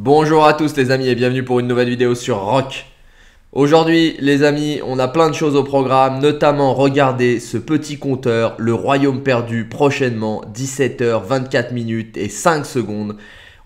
Bonjour à tous les amis et bienvenue pour une nouvelle vidéo sur Rock. Aujourd'hui les amis, on a plein de choses au programme, notamment regardez ce petit compteur, le royaume perdu prochainement, 17h 24 minutes et 5 secondes.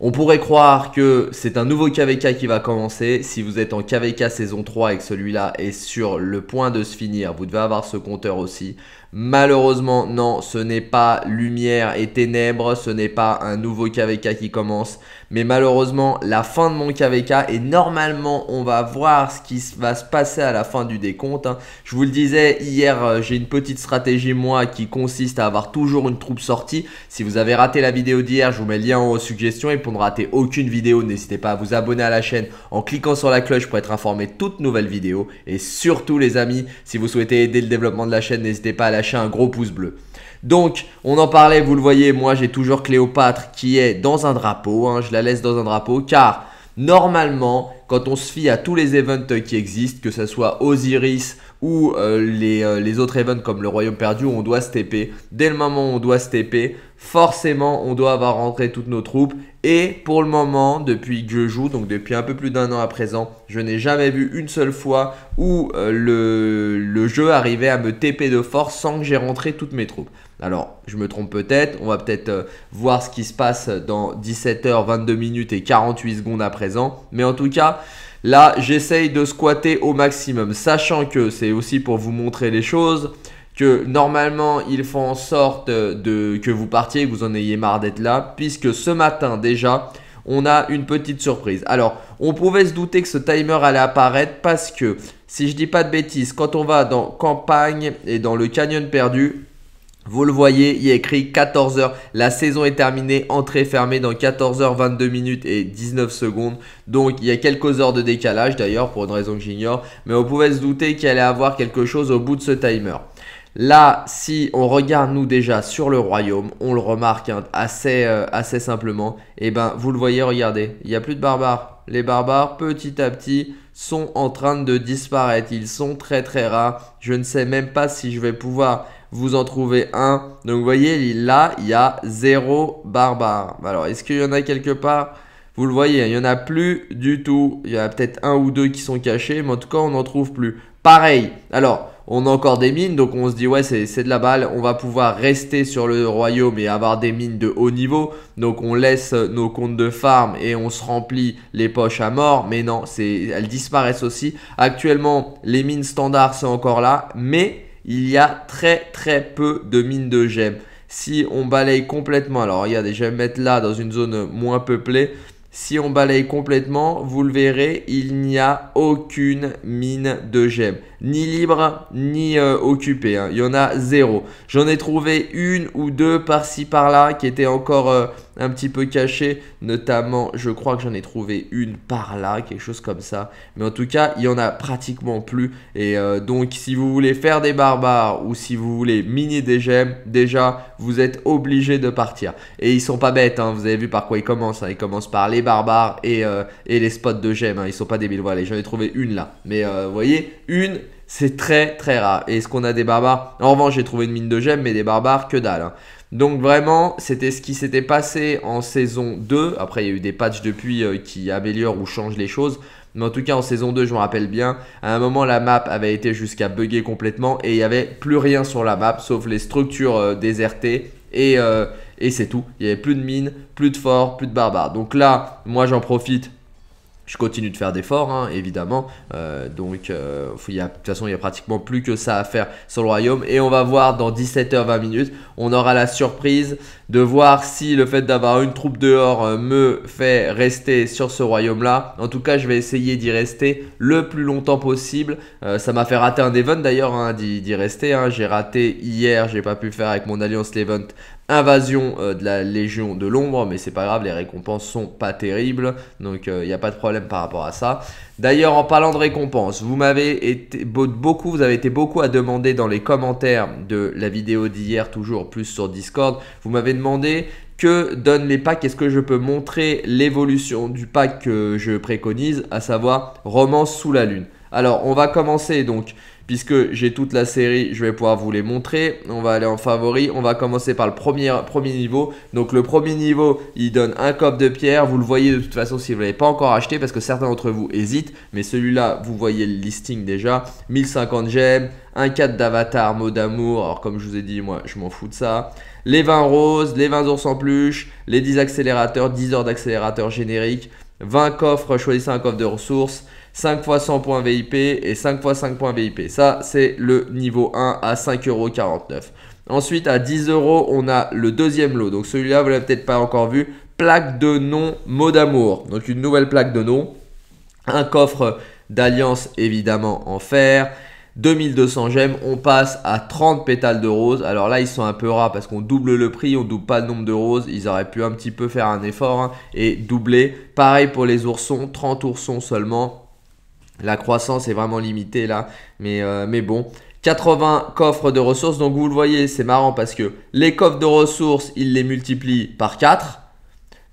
On pourrait croire que c'est un nouveau KVK qui va commencer. Si vous êtes en KVK saison 3 et que celui-là est sur le point de se finir, vous devez avoir ce compteur aussi. Malheureusement, non, ce n'est pas lumière et ténèbres, ce n'est pas un nouveau KVK qui commence. Mais malheureusement, la fin de mon KVK et normalement, on va voir ce qui va se passer à la fin du décompte. Hein. Je vous le disais hier, euh, j'ai une petite stratégie moi qui consiste à avoir toujours une troupe sortie. Si vous avez raté la vidéo d'hier, je vous mets le lien en suggestions et pour ne rater aucune vidéo, n'hésitez pas à vous abonner à la chaîne en cliquant sur la cloche pour être informé de toutes nouvelles vidéos. Et surtout les amis, si vous souhaitez aider le développement de la chaîne, n'hésitez pas à lâcher un gros pouce bleu. Donc, on en parlait, vous le voyez, moi j'ai toujours Cléopâtre qui est dans un drapeau. Hein, je la laisse dans un drapeau car normalement, quand on se fie à tous les events qui existent, que ce soit Osiris ou euh, les, euh, les, autres events comme le royaume perdu où on doit se tp Dès le moment où on doit se stepper, forcément on doit avoir rentré toutes nos troupes. Et pour le moment, depuis que je joue, donc depuis un peu plus d'un an à présent, je n'ai jamais vu une seule fois où euh, le, le, jeu arrivait à me TP de force sans que j'ai rentré toutes mes troupes. Alors, je me trompe peut-être, on va peut-être voir ce qui se passe dans 17h, 22 minutes et 48 secondes à présent. Mais en tout cas... Là, j'essaye de squatter au maximum, sachant que c'est aussi pour vous montrer les choses, que normalement, ils font en sorte de, que vous partiez, que vous en ayez marre d'être là, puisque ce matin déjà, on a une petite surprise. Alors, on pouvait se douter que ce timer allait apparaître parce que, si je dis pas de bêtises, quand on va dans campagne et dans le canyon perdu, vous le voyez, il y a écrit 14h. La saison est terminée, entrée fermée dans 14h 22 minutes et 19 secondes. Donc il y a quelques heures de décalage d'ailleurs pour une raison que j'ignore, mais on pouvait se douter qu'il allait avoir quelque chose au bout de ce timer. Là, si on regarde nous déjà sur le royaume, on le remarque hein, assez, euh, assez simplement. Et eh ben, vous le voyez, regardez, il n'y a plus de barbares. Les barbares, petit à petit, sont en train de disparaître. Ils sont très très rares. Je ne sais même pas si je vais pouvoir vous en trouvez un. Donc vous voyez, là, il y a zéro barbare. Alors, est-ce qu'il y en a quelque part Vous le voyez, hein, il n'y en a plus du tout. Il y a peut-être un ou deux qui sont cachés, mais en tout cas, on n'en trouve plus. Pareil, alors, on a encore des mines, donc on se dit, ouais, c'est de la balle, on va pouvoir rester sur le royaume et avoir des mines de haut niveau. Donc on laisse nos comptes de farm et on se remplit les poches à mort, mais non, elles disparaissent aussi. Actuellement, les mines standards sont encore là, mais il y a très très peu de mines de gemmes. Si on balaye complètement, alors regardez, je vais me mettre là dans une zone moins peuplée. Si on balaye complètement, vous le verrez, il n'y a aucune mine de gemmes ni libre, ni euh, occupé. Hein. Il y en a zéro. J'en ai trouvé une ou deux par-ci par-là qui étaient encore euh, un petit peu cachées. Notamment, je crois que j'en ai trouvé une par-là, quelque chose comme ça. Mais en tout cas, il y en a pratiquement plus. Et euh, donc, si vous voulez faire des barbares ou si vous voulez miner des gemmes, déjà, vous êtes obligé de partir. Et ils sont pas bêtes, hein. vous avez vu par quoi ils commencent. Hein. Ils commencent par les barbares et, les spots de gemmes. Ils sont pas débiles. Voilà, j'en ai trouvé une là. Mais vous voyez, une c'est très très rare. Et est-ce qu'on a des barbares En revanche, j'ai trouvé une mine de gemmes, mais des barbares, que dalle. Hein. Donc vraiment, c'était ce qui s'était passé en saison 2. Après, il y a eu des patchs depuis euh, qui améliorent ou changent les choses. Mais en tout cas, en saison 2, je me rappelle bien, à un moment, la map avait été jusqu'à bugger complètement et il n'y avait plus rien sur la map, sauf les structures euh, désertées et, euh, et c'est tout. Il n'y avait plus de mines, plus de forts, plus de barbares. Donc là, moi, j'en profite je continue de faire d'efforts, hein, évidemment. Euh, donc, euh, y de toute façon, il n'y a pratiquement plus que ça à faire sur le royaume. Et on va voir dans 17h20 minutes, on aura la surprise de voir si le fait d'avoir une troupe dehors euh, me fait rester sur ce royaume-là. En tout cas, je vais essayer d'y rester le plus longtemps possible. Euh, ça m'a fait rater un event d'ailleurs, hein, d'y rester. Hein. J'ai raté hier, j'ai pas pu faire avec mon Alliance Levent Invasion euh, de la Légion de l'Ombre, mais c'est pas grave, les récompenses sont pas terribles, donc il euh, n'y a pas de problème par rapport à ça. D'ailleurs, en parlant de récompenses, vous m'avez été beaucoup, vous avez été beaucoup à demander dans les commentaires de la vidéo d'hier, toujours plus sur Discord, vous m'avez demandé que donnent les packs Est-ce que je peux montrer l'évolution du pack que je préconise, à savoir Romance sous la Lune alors, on va commencer donc, puisque j'ai toute la série, je vais pouvoir vous les montrer. On va aller en favori. On va commencer par le premier, premier niveau. Donc, le premier niveau, il donne un coffre de pierre. Vous le voyez de toute façon si vous ne l'avez pas encore acheté, parce que certains d'entre vous hésitent. Mais celui-là, vous voyez le listing déjà. 1050 gemmes, un 4 d'avatar, mot d'amour. Alors, comme je vous ai dit, moi, je m'en fous de ça. Les 20 roses, les 20 ours en peluche, les 10 accélérateurs, 10 heures d'accélérateur générique. 20 coffres, choisissez un coffre de ressources. 5 fois 100 points VIP et 5 x 5 points VIP. Ça, c'est le niveau 1 à 5,49€. Ensuite, à 10€ on a le deuxième lot. Donc celui-là, vous l'avez peut-être pas encore vu. Plaque de nom mot d'amour. Donc une nouvelle plaque de nom. Un coffre d'alliance évidemment en fer. 2200 gemmes, on passe à 30 pétales de rose. Alors là, ils sont un peu rares parce qu'on double le prix, on double pas le nombre de roses. Ils auraient pu un petit peu faire un effort hein, et doubler. Pareil pour les oursons, 30 oursons seulement. La croissance est vraiment limitée là, mais, euh, bon. 80 coffres de ressources, donc vous le voyez, c'est marrant parce que les coffres de ressources, il les multiplie par 4.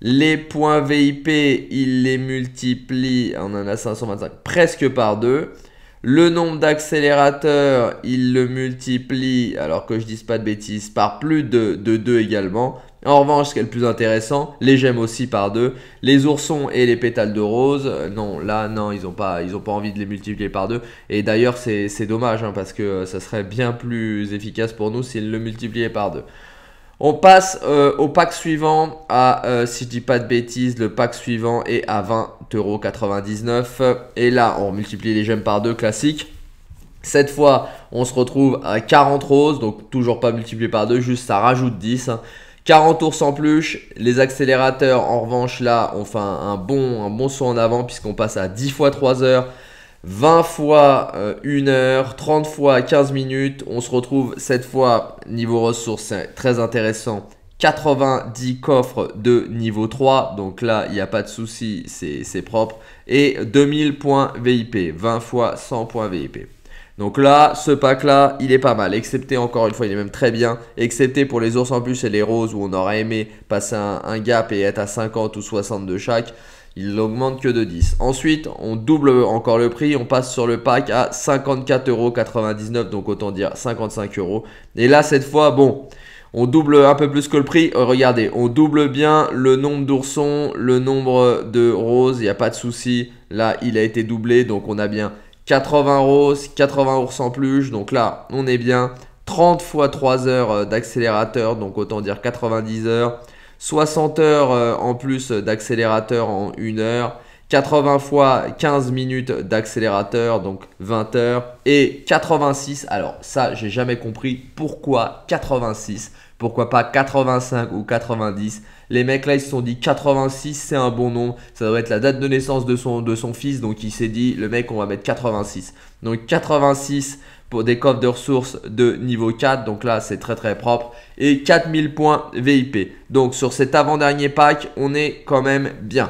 Les points VIP, il les multiplie, on en a 525, presque par 2. Le nombre d'accélérateurs, il le multiplie, alors que je dise pas de bêtises, par plus de, deux 2 également. En revanche, ce qui est le plus intéressant, les gemmes aussi par 2. Les oursons et les pétales de rose, euh, non, là, non, ils n'ont pas, ils pas envie de les multiplier par 2. Et d'ailleurs, c'est dommage, hein, parce que euh, ça serait bien plus efficace pour nous s'ils le multipliaient par 2. On passe euh, au pack suivant à, ah, euh, si je dis pas de bêtises, le pack suivant est à 20,99€. Et là, on multiplie les gemmes par 2 classique. Cette fois, on se retrouve à 40 roses, donc toujours pas multiplié par 2, juste ça rajoute 10. 40 tours en plus, les accélérateurs en revanche là, on fait bon, un bon saut en avant puisqu'on passe à 10 fois 3 heures 20 fois 1 euh, heure, 30 fois 15 minutes. On se retrouve cette fois niveau ressources, c'est très intéressant. 90 coffres de niveau 3, donc là il n'y a pas de souci, c'est propre. Et 2000 points VIP, 20 fois 100 points VIP. Donc là, ce pack là, il est pas mal, excepté encore une fois, il est même très bien, excepté pour les ours en plus et les roses où on aurait aimé passer un, un gap et être à 50 ou 60 de chaque il n'augmente que de 10. Ensuite, on double encore le prix, on passe sur le pack à 54,99€, donc autant dire 55 euros. Et là, cette fois, bon, on double un peu plus que le prix. Euh, regardez, on double bien le nombre d'oursons, le nombre de roses, il n'y a pas de souci. Là, il a été doublé, donc on a bien 80 roses, 80 ours en plus, donc là, on est bien. 30 fois 3 heures euh, d'accélérateur, donc autant dire 90 heures. 60 heures euh, en plus d'accélérateur en 1 heure. 80 fois 15 minutes d'accélérateur, donc 20 heures. Et 86, alors ça, j'ai jamais compris pourquoi 86, pourquoi pas 85 ou 90. Les mecs là, ils se sont dit 86, c'est un bon nombre, ça doit être la date de naissance de son, de son fils, donc il s'est dit, le mec, on va mettre 86. Donc 86 pour des coffres de ressources de niveau 4. Donc là, c'est très très propre. Et 4000 points VIP. Donc sur cet avant-dernier pack, on est quand même bien.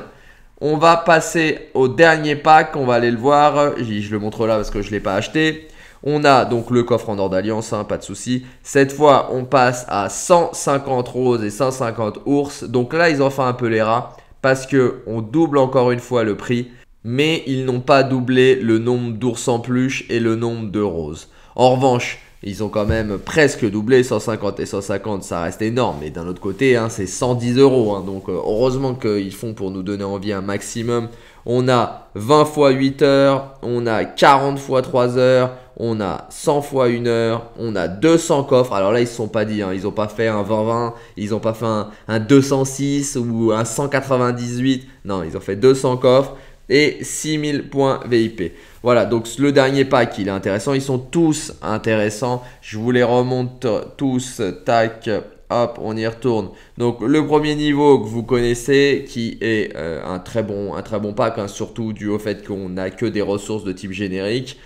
On va passer au dernier pack. On va aller le voir. Je, le montre là parce que je ne l'ai pas acheté. On a donc le coffre en or d'alliance, hein, pas de souci. Cette fois, on passe à 150 roses et 150 ours. Donc là, ils ont fait un peu les rats parce qu'on on double encore une fois le prix mais ils n'ont pas doublé le nombre d'ours en peluche et le nombre de roses. En revanche, ils ont quand même presque doublé 150 et 150, ça reste énorme. Mais d'un autre côté, hein, c'est 110 euros. Hein. donc euh, heureusement qu'ils font pour nous donner envie un maximum. On a 20 fois 8 heures, on a 40 fois 3 heures, on a 100 fois 1 heure, on a 200 coffres. Alors là, ils ne se sont pas dit, hein. ils n'ont pas fait un 20-20, ils n'ont pas fait un 206 ou un 198. Non, ils ont fait 200 coffres et 6000 points VIP. Voilà, donc le dernier pack, il est intéressant. Ils sont tous intéressants. Je vous les remonte tous. Tac, hop, on y retourne. Donc le premier niveau que vous connaissez, qui est euh, un, très bon, un très bon pack, hein, surtout dû au fait qu'on n'a que des ressources de type générique.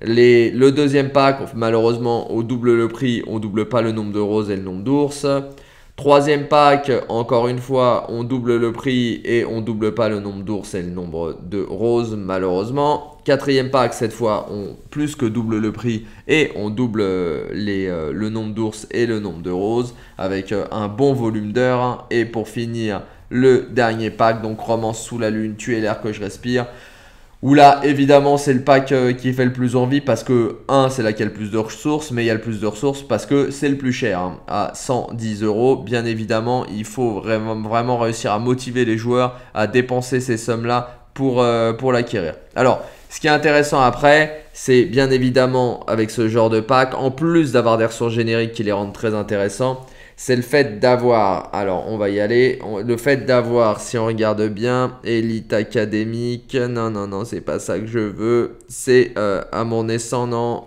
Les, le deuxième pack, malheureusement, au double le prix, on double pas le nombre de roses et le nombre d'ours. Troisième pack, encore une fois, on double le prix et on double pas le nombre d'ours et le nombre de roses, malheureusement. Quatrième pack, cette fois, on plus que double le prix et on double euh, les, euh, le nombre d'ours et le nombre de roses avec euh, un bon volume d'heures. Et pour finir, le dernier pack, donc romance sous la lune, es l'air que je respire. Où là, évidemment, c'est le pack euh, qui fait le plus envie parce que, 1, c'est là a le plus de ressources, mais il y a le plus de ressources parce que c'est le plus cher. Hein, à 110 euros, bien évidemment, il faut vraiment, vraiment réussir à motiver les joueurs à dépenser ces sommes-là pour, euh, pour l'acquérir. Alors, ce qui est intéressant après, c'est bien évidemment avec ce genre de pack, en plus d'avoir des ressources génériques qui les rendent très intéressants, c'est le fait d'avoir, alors on va y aller, le fait d'avoir, si on regarde bien, élite académique, non, non, non, c'est pas ça que je veux, c'est euh, à mon essence, euh, non,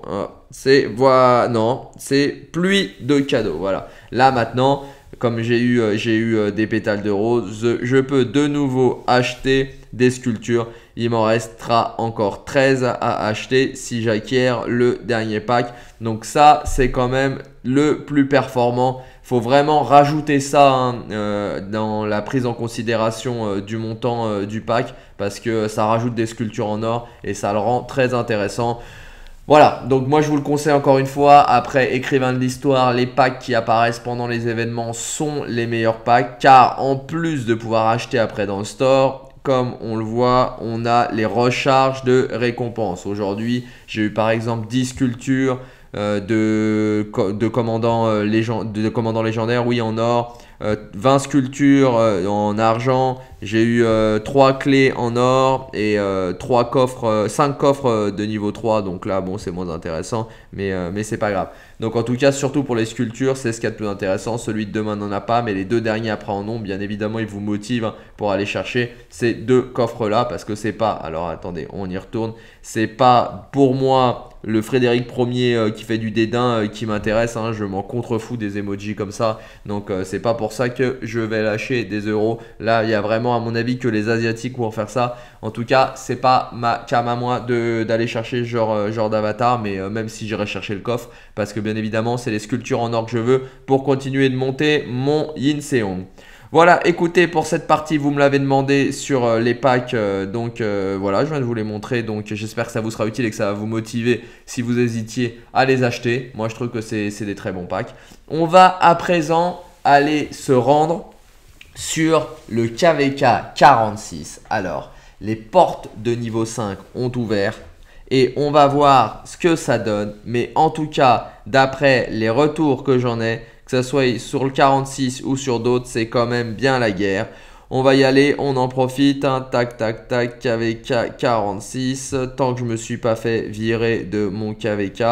c'est, voilà, non, c'est pluie de cadeaux, voilà. Là maintenant, comme j'ai eu, euh, des pétales de rose, je peux de nouveau acheter des sculptures. Il m'en restera encore 13 à acheter si j'acquiers le dernier pack. Donc ça, c'est quand même le plus performant faut vraiment rajouter ça hein, euh, dans la prise en considération euh, du montant euh, du pack parce que ça rajoute des sculptures en or et ça le rend très intéressant. Voilà, donc moi je vous le conseille encore une fois, après écrivain de l'histoire, les packs qui apparaissent pendant les événements sont les meilleurs packs car en plus de pouvoir acheter après dans le store, comme on le voit, on a les recharges de récompenses. Aujourd'hui, j'ai eu par exemple 10 sculptures, euh, de, de, commandants euh, légend, oui, en or, 20 euh, sculptures en argent, j'ai eu 3 clés en or et 3 coffres, 5 coffres de niveau 3, donc là, bon, c'est moins intéressant, mais, mais c'est pas grave. Donc en tout cas, surtout pour les sculptures, c'est ce qu'il y a de plus intéressant. Celui de demain n'en a pas, mais les deux derniers après en ont. Bien évidemment, ils vous motivent hein, pour aller chercher ces deux coffres-là, parce que c'est pas, alors attendez, on y retourne, c'est pas pour moi le Frédéric 1er euh, qui fait du dédain euh, qui m'intéresse. Hein, je m'en contrefous des emojis comme ça. Donc euh, c'est pas pour ça que je vais lâcher des euros. Là, il y a vraiment à mon avis que les Asiatiques vont faire ça. En tout cas, c'est pas ma cam à moi d'aller chercher ce genre, genre d'avatar. Mais même si j'irai chercher le coffre, parce que bien évidemment, c'est les sculptures en or que je veux pour continuer de monter mon Yin Seong. Voilà, écoutez, pour cette partie, vous me l'avez demandé sur euh, les packs. Euh, donc euh, voilà, je viens de vous les montrer. Donc j'espère que ça vous sera utile et que ça va vous motiver si vous hésitiez à les acheter. Moi, je trouve que c'est des très bons packs. On va à présent aller se rendre sur le KVK 46. Alors, les portes de niveau 5 ont ouvert et on va voir ce que ça donne. Mais en tout cas, d'après les retours que j'en ai, que ce soit sur le 46 ou sur d'autres, c'est quand même bien la guerre. On va y aller, on en profite, hein. tac tac tac, KVK 46, tant que je me suis pas fait virer de mon KVK,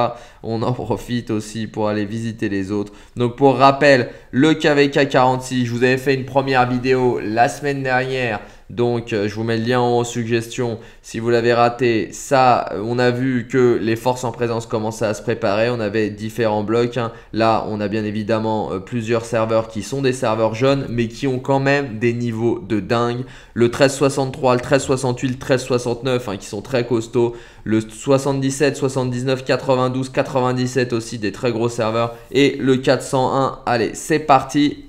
on en profite aussi pour aller visiter les autres. Donc pour rappel, le KVK 46, je vous avais fait une première vidéo la semaine dernière donc euh, je vous mets le lien en suggestion si vous l'avez raté. Ça, euh, on a vu que les forces en présence commençaient à se préparer. On avait différents blocs. Hein. Là, on a bien évidemment euh, plusieurs serveurs qui sont des serveurs jeunes, mais qui ont quand même des niveaux de dingue. Le 1363, le 1368, le 1369, hein, qui sont très costauds. Le 77, 79, 92, 97 aussi, des très gros serveurs. Et le 401. Allez, c'est parti.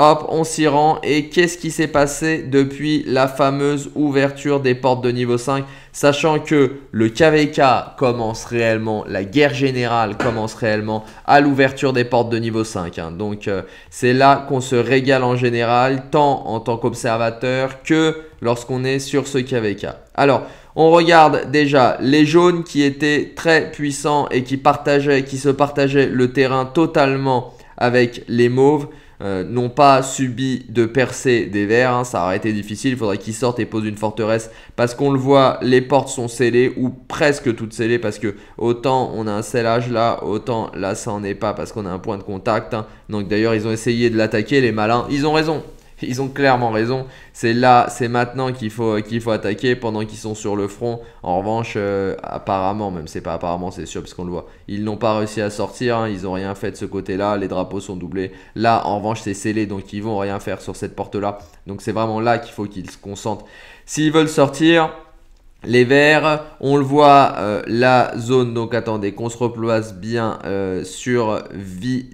Hop, on s'y rend. Et qu'est-ce qui s'est passé depuis la fameuse ouverture des portes de niveau 5 Sachant que le KVK commence réellement, la guerre générale commence réellement à l'ouverture des portes de niveau 5. Hein. Donc euh, c'est là qu'on se régale en général, tant en tant qu'observateur que lorsqu'on est sur ce KVK. Alors, on regarde déjà les jaunes qui étaient très puissants et qui partageaient, qui se partageaient le terrain totalement avec les mauves. Euh, n'ont pas subi de percée des verres. Hein. ça aurait été difficile. Il faudrait qu'ils sortent et posent une forteresse. Parce qu'on le voit, les portes sont scellées ou presque toutes scellées. Parce que autant on a un scellage là, autant là ça n'en est pas parce qu'on a un point de contact. Hein. Donc d'ailleurs, ils ont essayé de l'attaquer, les malins. Ils ont raison. Ils ont clairement raison. C'est là, c'est maintenant qu'il faut, qu'il faut attaquer pendant qu'ils sont sur le front. En revanche, euh, apparemment, même c'est pas apparemment, c'est sûr parce qu'on le voit, ils n'ont pas réussi à sortir. Hein. ils n'ont rien fait de ce côté-là. Les drapeaux sont doublés. Là, en revanche, c'est scellé, donc ils vont rien faire sur cette porte-là. Donc c'est vraiment là qu'il faut qu'ils se concentrent. S'ils veulent sortir, les verts, on le voit, euh, la zone, donc attendez qu'on se replace bien euh, sur vie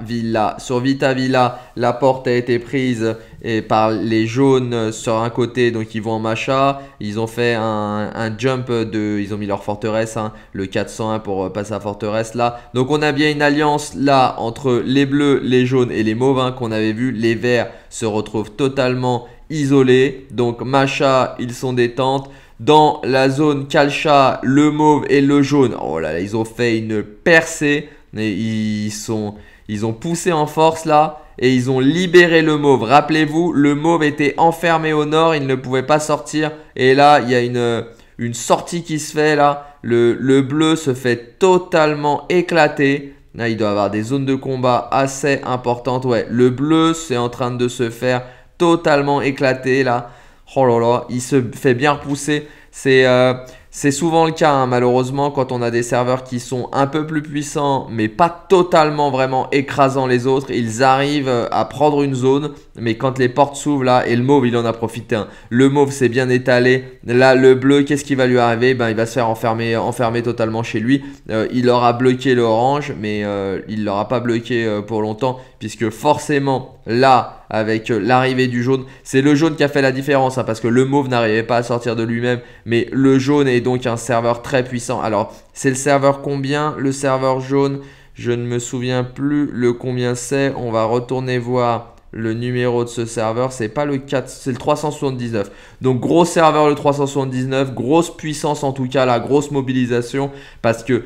Villa. Sur Vita Villa, la porte a été prise et par les jaunes sur un côté, donc ils vont en macha. Ils ont fait un, jump de. Ils ont mis leur forteresse, hein, le 401 pour euh, passer à forteresse là. Donc on a bien une alliance là entre les bleus, les jaunes et les mauves hein, qu'on avait vu. Les verts se retrouvent totalement isolés. Donc macha, ils sont détentes dans la zone Calcha, le mauve et le jaune. Oh là là, ils ont fait une percée. Mais ils sont, ils ont poussé en force là et ils ont libéré le Mauve. Rappelez-vous, le Mauve était enfermé au nord, il ne pouvait pas sortir. Et là, il y a une, une sortie qui se fait là. Le, bleu se fait totalement éclater. Là, il doit avoir des zones de combat assez importantes. Ouais, le bleu, c'est en train de se faire totalement éclater là. Oh là là, il se fait bien repousser. C'est euh, c'est souvent le cas, hein, malheureusement, quand on a des serveurs qui sont un peu plus puissants, mais pas totalement vraiment écrasant les autres, ils arrivent euh, à prendre une zone mais quand les portes s'ouvrent là, et le mauve, il en a profité. Hein. Le mauve s'est bien étalé. Là, le bleu, qu'est-ce qui va lui arriver ben, Il va se faire enfermer, totalement chez lui. Euh, il aura bloqué l'orange, mais euh, il ne l'aura pas bloqué euh, pour longtemps, puisque forcément, là, avec l'arrivée du jaune, c'est le jaune qui a fait la différence, hein, parce que le mauve n'arrivait pas à sortir de lui-même, mais le jaune est donc un serveur très puissant. Alors, c'est le serveur combien Le serveur jaune, je ne me souviens plus le combien c'est. On va retourner voir le numéro de ce serveur, c'est pas le 4, c'est le 379. Donc gros serveur le 379, grosse puissance en tout cas, la grosse mobilisation parce que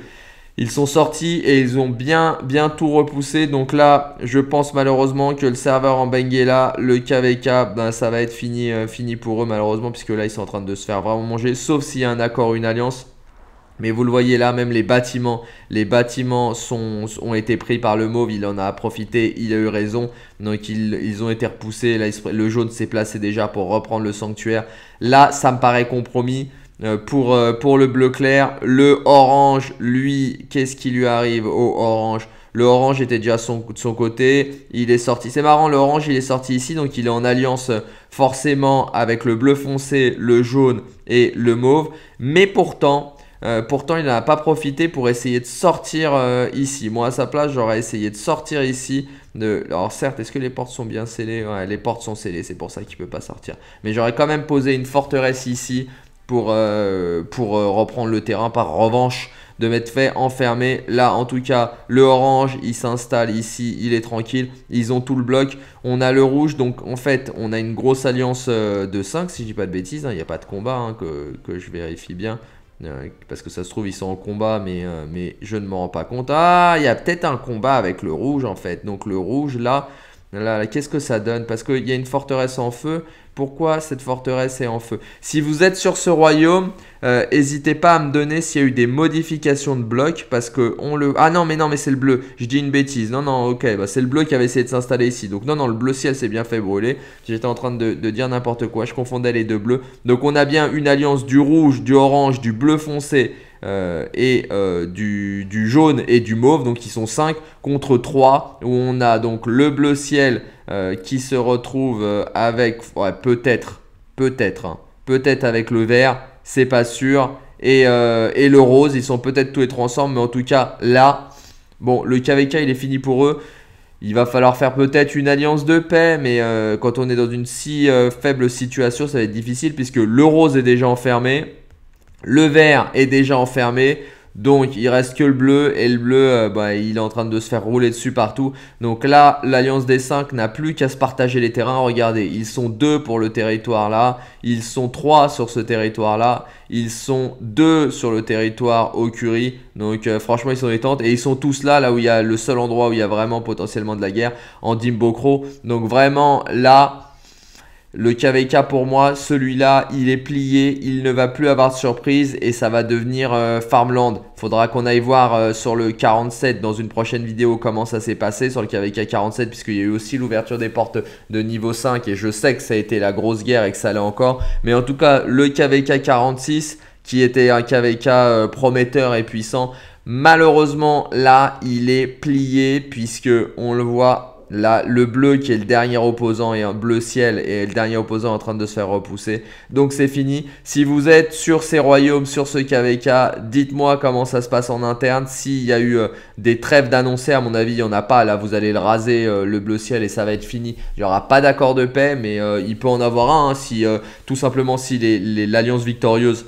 ils sont sortis et ils ont bien bien tout repoussé. Donc là, je pense malheureusement que le serveur en Benguela, le KVK, ben, ça va être fini, euh, fini pour eux malheureusement puisque là ils sont en train de se faire vraiment manger sauf s'il y a un accord, une alliance. Mais vous le voyez là, même les bâtiments, les bâtiments sont, ont été pris par le mauve, il en a profité, il a eu raison. Donc ils, ils ont été repoussés, là, le jaune s'est placé déjà pour reprendre le sanctuaire. Là, ça me paraît compromis. Euh, pour, euh, pour le bleu clair, le orange, lui, qu'est-ce qui lui arrive au orange le orange était déjà son, de son côté. Il est sorti. C'est marrant, le orange, il est sorti ici. Donc, il est en alliance euh, forcément avec le bleu foncé, le jaune et le mauve. Mais pourtant, euh, pourtant, il n'a pas profité pour essayer de sortir euh, ici. Moi, à sa place, j'aurais essayé de sortir ici. Alors certes, est-ce que les portes sont bien scellées ouais, Les portes sont scellées, c'est pour ça qu'il ne peut pas sortir. Mais j'aurais quand même posé une forteresse ici pour, euh, pour reprendre le terrain par revanche de m'être fait enfermer. Là, en tout cas, le orange, il s'installe ici, il est tranquille. Ils ont tout le bloc. On a le rouge, donc en fait, on a une grosse alliance de 5, si je dis pas de bêtises. Hein. Il n'y a pas de combat, hein, que, que, je vérifie bien parce que ça se trouve, ils sont en combat, mais, euh, mais je ne m'en rends pas compte. Ah, il y a peut-être un combat avec le rouge, en fait. Donc le rouge, là, là qu'est-ce que ça donne Parce qu'il y a une forteresse en feu, pourquoi cette forteresse est en feu. Si vous êtes sur ce royaume, n'hésitez euh, pas à me donner s'il y a eu des modifications de blocs parce que on le... Ah non mais non mais c'est le bleu, je dis une bêtise. Non non ok, bah, c'est le bleu qui avait essayé de s'installer ici. Donc non non le bleu ciel s'est bien fait brûler. J'étais en train de dire n'importe quoi, je confondais les deux bleus. Donc on a bien une alliance du rouge, du orange, du bleu foncé euh, et euh, du, jaune et du mauve, donc ils sont 5 contre 3, où on a donc le bleu ciel euh, qui se retrouve avec, peut-être, peut-être, hein, peut-être avec le vert, c'est pas sûr, et, et, le rose, ils sont peut-être tous les trois ensemble, mais en tout cas là, bon, le KVK il est fini pour eux. Il va falloir faire peut-être une alliance de paix, mais quand on est dans une si faible situation, ça va être difficile puisque le rose est déjà enfermé, le vert est déjà enfermé. Donc il reste que le bleu et le bleu euh, bah, il est en train de se faire rouler dessus partout. Donc là l'alliance des 5 n'a plus qu'à se partager les terrains. Regardez, ils sont deux pour le territoire là, ils sont trois sur ce territoire là, ils sont deux sur le territoire au Donc euh, franchement ils sont tentes et ils sont tous là, là où il y a le seul endroit où il y a vraiment potentiellement de la guerre en Dimbokro. Donc vraiment là... Le KVK pour moi, celui-là, il est plié, il ne va plus avoir de surprise et ça va devenir euh, Farmland. Faudra qu'on aille voir euh, sur le 47 dans une prochaine vidéo comment ça s'est passé sur le KVK 47 puisqu'il y a eu aussi l'ouverture des portes de niveau 5 et je sais que ça a été la grosse guerre et que ça l'est encore. Mais en tout cas, le KVK 46 qui était un KVK euh, prometteur et puissant, malheureusement là, il est plié puisque on le voit Là, le bleu qui est le dernier opposant et un bleu ciel et le dernier opposant en train de se faire repousser. Donc c'est fini. Si vous êtes sur ces royaumes, sur ce KVK, dites-moi comment ça se passe en interne. S'il y a eu euh, des trêves d'annoncer, à mon avis, il n'y en a pas. Là, vous allez le raser, euh, le bleu ciel, et ça va être fini. Il n'y aura pas d'accord de paix, mais euh, il peut en avoir un. Hein, si, tout simplement, si l'Alliance victorieuse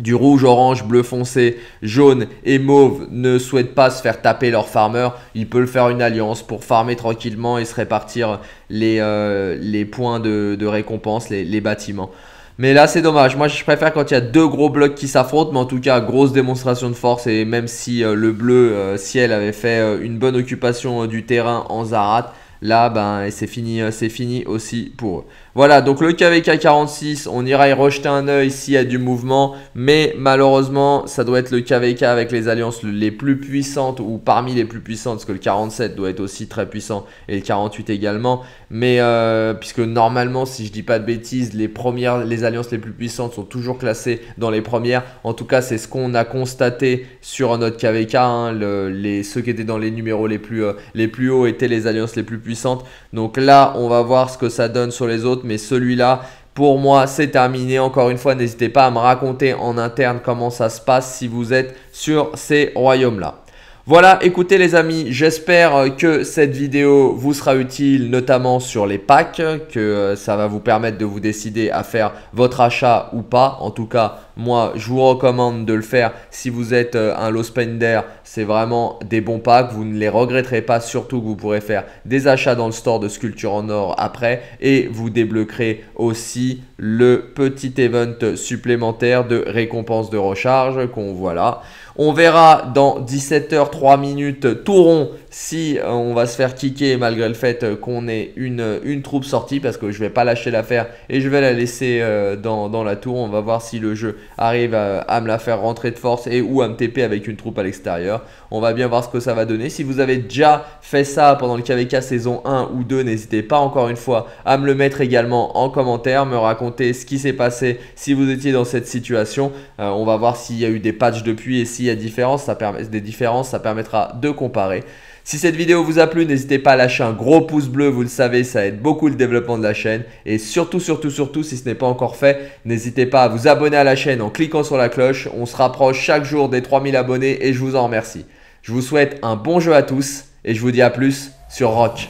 du rouge, orange, bleu foncé, jaune et mauve ne souhaitent pas se faire taper leur farmer, ils peuvent faire une alliance pour farmer tranquillement et se répartir les, euh, les points de, récompense, les, bâtiments. Mais là, c'est dommage. Moi, je préfère quand il y a deux gros blocs qui s'affrontent, mais en tout cas, grosse démonstration de force. Et même si euh, le bleu euh, ciel avait fait une bonne occupation du terrain en Zarat, Là, ben, c'est fini, euh, c'est fini aussi pour eux. Voilà, donc le KVK 46, on ira y rejeter un œil s'il y a du mouvement, mais malheureusement, ça doit être le KVK avec les alliances les plus puissantes ou parmi les plus puissantes, parce que le 47 doit être aussi très puissant et le 48 également. Mais euh, puisque normalement, si je dis pas de bêtises, les premières, les alliances les plus puissantes sont toujours classées dans les premières. En tout cas, c'est ce qu'on a constaté sur notre KVK. Hein, les, ceux qui étaient dans les numéros les plus, euh, les plus hauts étaient les alliances les plus puissantes donc là, on va voir ce que ça donne sur les autres, mais celui-là, pour moi, c'est terminé. Encore une fois, n'hésitez pas à me raconter en interne comment ça se passe si vous êtes sur ces royaumes-là. Voilà, écoutez les amis, j'espère euh, que cette vidéo vous sera utile, notamment sur les packs, que euh, ça va vous permettre de vous décider à faire votre achat ou pas. En tout cas, moi, je vous recommande de le faire. Si vous êtes euh, un low spender, c'est vraiment des bons packs. Vous ne les regretterez pas, surtout que vous pourrez faire des achats dans le store de sculpture en or après. Et vous débloquerez aussi le petit event supplémentaire de récompense de recharge qu'on voit là. On verra dans 17h3 minutes rond si euh, on va se faire kicker malgré le fait euh, qu'on ait une, troupe sortie, parce que je vais pas lâcher l'affaire et je vais la laisser euh, dans, la tour. On va voir si le jeu arrive à, me la faire rentrer de force et ou à me TP avec une troupe à l'extérieur. On va bien voir ce que ça va donner. Si vous avez déjà fait ça pendant le KVK saison 1 ou 2, n'hésitez pas encore une fois à me le mettre également en commentaire, me raconter ce qui s'est passé si vous étiez dans cette situation. on va voir s'il y a eu des patchs depuis et s'il y a différence, ça des différences, ça permettra de comparer. Si cette vidéo vous a plu, n'hésitez pas à lâcher un gros pouce bleu, vous le savez, ça aide beaucoup le développement de la chaîne. Et surtout, surtout, surtout, si ce n'est pas encore fait, n'hésitez pas à vous abonner à la chaîne en cliquant sur la cloche. On se rapproche chaque jour des 3000 abonnés et je vous en remercie. Je vous souhaite un bon jeu à tous et je vous dis à plus sur Rock.